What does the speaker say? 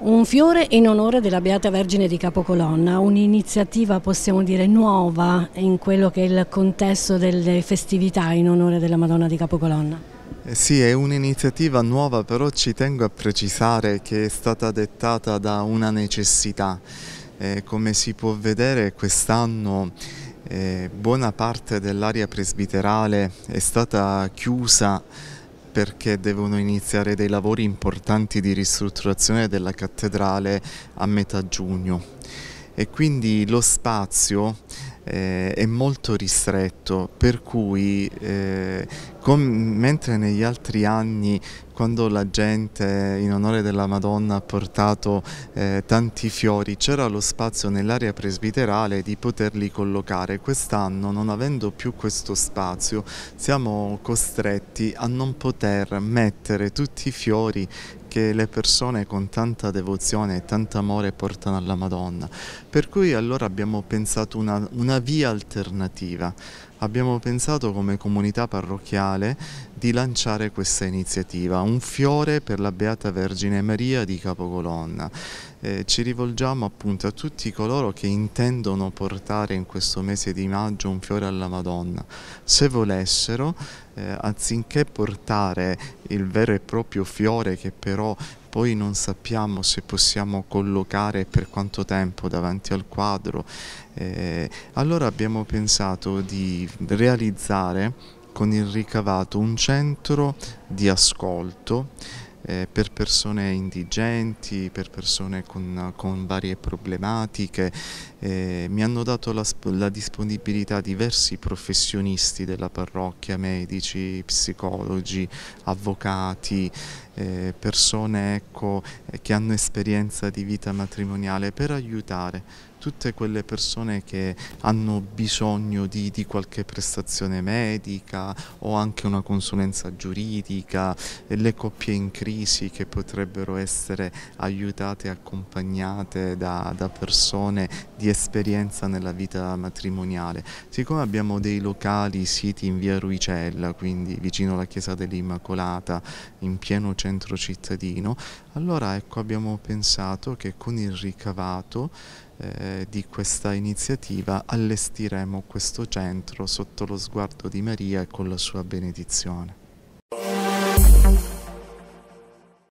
Un fiore in onore della Beata Vergine di Capocolonna, un'iniziativa possiamo dire nuova in quello che è il contesto delle festività in onore della Madonna di Capocolonna. Eh sì, è un'iniziativa nuova, però ci tengo a precisare che è stata dettata da una necessità. Eh, come si può vedere quest'anno eh, buona parte dell'area presbiterale è stata chiusa perché devono iniziare dei lavori importanti di ristrutturazione della cattedrale a metà giugno e quindi lo spazio eh, è molto ristretto, per cui eh, con, mentre negli altri anni quando la gente in onore della Madonna ha portato eh, tanti fiori c'era lo spazio nell'area presbiterale di poterli collocare. Quest'anno non avendo più questo spazio siamo costretti a non poter mettere tutti i fiori che le persone con tanta devozione e tanto amore portano alla Madonna, per cui allora abbiamo pensato una, una via alternativa abbiamo pensato come comunità parrocchiale di lanciare questa iniziativa, un fiore per la Beata Vergine Maria di Capocolonna. Eh, ci rivolgiamo appunto a tutti coloro che intendono portare in questo mese di maggio un fiore alla Madonna. Se volessero, eh, anziché portare il vero e proprio fiore che però poi non sappiamo se possiamo collocare per quanto tempo davanti al quadro. Eh, allora abbiamo pensato di realizzare con il ricavato un centro di ascolto eh, per persone indigenti, per persone con, con varie problematiche. Eh, mi hanno dato la, la, disponibilità diversi professionisti della parrocchia, medici, psicologi, avvocati, eh, persone ecco, eh, che hanno esperienza di vita matrimoniale per aiutare tutte quelle persone che hanno bisogno di, di, qualche prestazione medica o anche una consulenza giuridica, eh, le coppie in crisi che potrebbero essere aiutate e accompagnate da, da persone di esperienza nella vita matrimoniale. Siccome abbiamo dei locali siti in via Ruicella, quindi vicino alla chiesa dell'Immacolata, in pieno centro, centro cittadino, allora ecco, abbiamo pensato che con il ricavato eh, di questa iniziativa allestiremo questo centro sotto lo sguardo di Maria e con la sua benedizione.